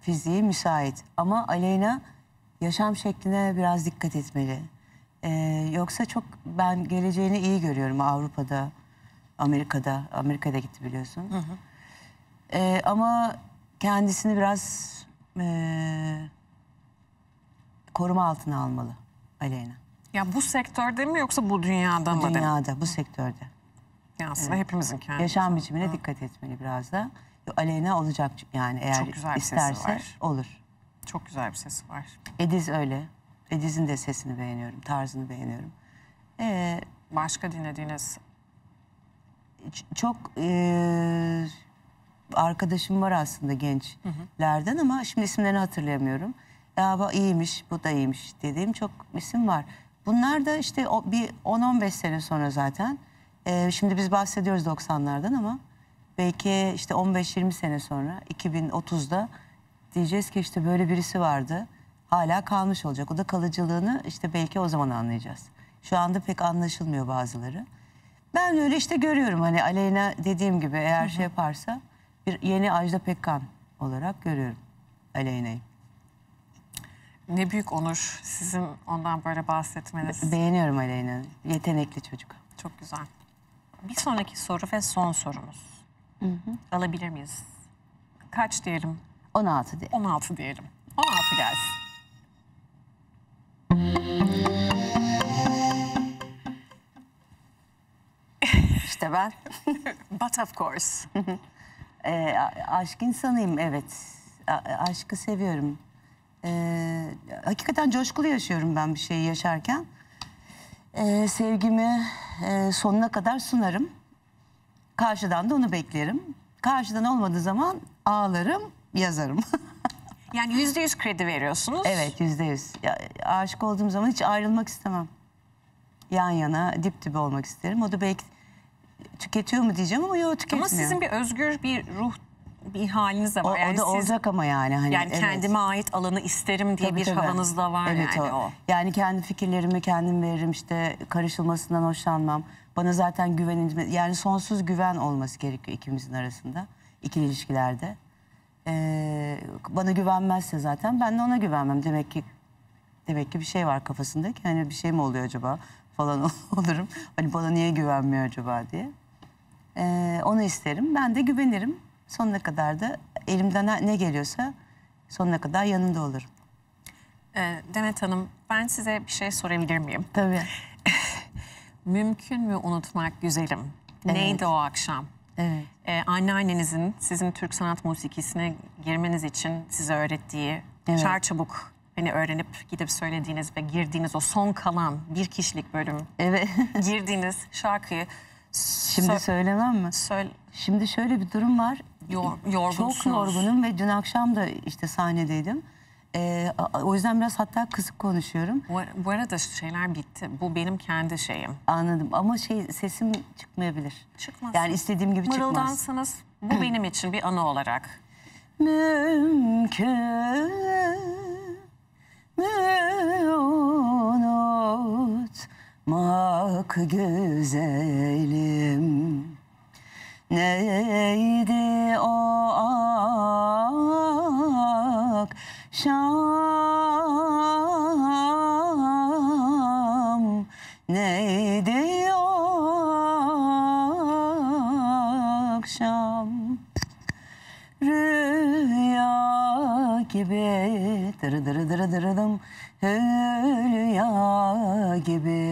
fiziği müsait. Ama Aleyna yaşam şekline biraz dikkat etmeli. Ee, yoksa çok ben geleceğini iyi görüyorum Avrupa'da, Amerika'da. Amerika'da gitti biliyorsun. Hı hı. Ee, ama kendisini biraz e, koruma altına almalı Aleyna. Ya bu sektörde mi yoksa bu dünyada bu mı? Dünyada, bu sektörde. Ya aslında evet. hepimizin kendisi. Yaşam biçimine hı. dikkat etmeli biraz da. Aleyna olacak yani eğer isterse olur. Çok güzel bir sesi var. Ediz öyle. Ve dizin de sesini beğeniyorum, tarzını beğeniyorum. Ee, Başka dinlediğiniz? çok e, arkadaşım var aslında gençlerden ama şimdi isimlerini hatırlayamıyorum. Ya bu iyiymiş, bu da iyiymiş dediğim çok isim var. Bunlar da işte o, bir 10-15 sene sonra zaten. e, şimdi biz bahsediyoruz 90'lardan ama belki işte 15-20 sene sonra 2030'da diyeceğiz ki işte böyle birisi vardı hala kalmış olacak. O da kalıcılığını işte belki o zaman anlayacağız. Şu anda pek anlaşılmıyor bazıları. Ben öyle işte görüyorum hani Aleyna dediğim gibi eğer hı hı. şey yaparsa bir yeni Ajda Pekkan olarak görüyorum Aleyna'yı. Ne büyük onur sizin ondan böyle bahsetmeniz. Be beğeniyorum Aleyna. Yetenekli çocuk. Çok güzel. Bir sonraki soru ve son sorumuz. Hı hı. Alabilir miyiz? Kaç diyelim? 16 diyelim. 16 diyelim. 16 gelsin. işte ben. But of course. e, aşk insanıyım evet. A e, aşkı seviyorum. E, hakikaten coşkulu yaşıyorum ben bir şeyi yaşarken. E, sevgimi e, sonuna kadar sunarım. Karşıdan da onu beklerim. Karşıdan olmadığı zaman ağlarım, yazarım. yani yüzde yüz kredi veriyorsunuz. Evet yüzde yüz. E, aşık olduğum zaman hiç ayrılmak istemem yan yana dip dibe olmak isterim. O da belki tüketiyor mu diyeceğim ama yok tüketmiyor. Ama sizin bir özgür bir ruh bir haliniz de var. O, yani o da siz, olacak ama yani. Hani, yani evet. kendime ait alanı isterim diye tabii, bir tabii. havanız da var evet, yani o. o. Yani kendi fikirlerimi kendim veririm işte karışılmasından hoşlanmam. Bana zaten güvenin yani sonsuz güven olması gerekiyor ikimizin arasında. ikili ilişkilerde. Ee, bana güvenmezse zaten ben de ona güvenmem. Demek ki demek ki bir şey var kafasında ki hani bir şey mi oluyor acaba falan olurum. Hani bana niye güvenmiyor acaba diye. Ee, onu isterim. Ben de güvenirim. Sonuna kadar da elimden ne geliyorsa sonuna kadar yanında olurum. E, Demet Hanım ben size bir şey sorabilir miyim? Tabii. Mümkün mü unutmak güzelim? Evet. Neydi o akşam? Evet. Ee, anneannenizin sizin Türk sanat musikisine girmeniz için size öğrettiği evet. çarçabuk beni öğrenip gidip söylediğiniz ve girdiğiniz o son kalan bir kişilik bölüm evet. girdiğiniz şarkıyı Şimdi Sö söylemem mi? Söyle. Şimdi şöyle bir durum var. Yor Çok yorgunum ve dün akşam da işte sahnedeydim. Ee, o yüzden biraz hatta kısık konuşuyorum. Bu, bu arada şeyler bitti. Bu benim kendi şeyim. Anladım ama şey sesim çıkmayabilir. Çıkmaz. Yani istediğim gibi çıkmaz. Mırıldansanız bu benim için bir anı olarak. Mümkün mü bakmak güzelim Neydi o akşam Neydi o akşam Rüya gibi dırı dırı dırı dırı dım hülya gibi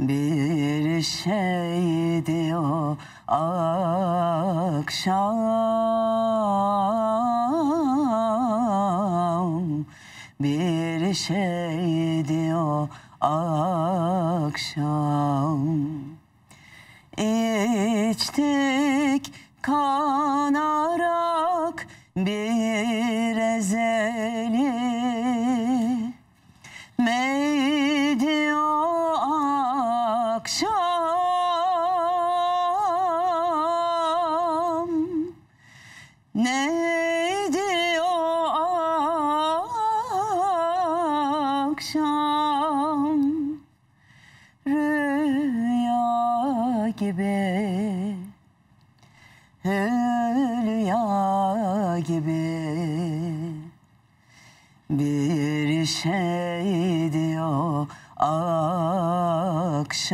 bir şeydi o akşam bir şeydi o akşam içtik kanarak bir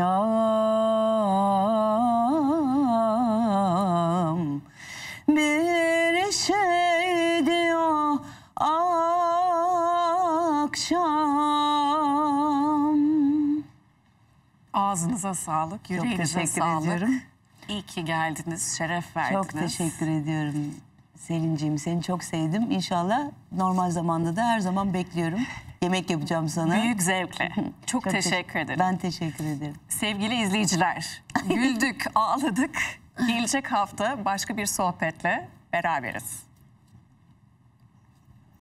akşam bir şey diyor akşam. Ağzınıza sağlık, yüreğinize Çok sağlık. Ediyorum. İyi ki geldiniz, şeref verdiniz. Çok teşekkür ediyorum Selin'ciğim. Seni çok sevdim. İnşallah normal zamanda da her zaman bekliyorum yemek yapacağım sana. Büyük zevkle. Çok, Çok teşekkür, ederim. Ben teşekkür ederim. Sevgili izleyiciler, güldük, ağladık. Gelecek hafta başka bir sohbetle beraberiz.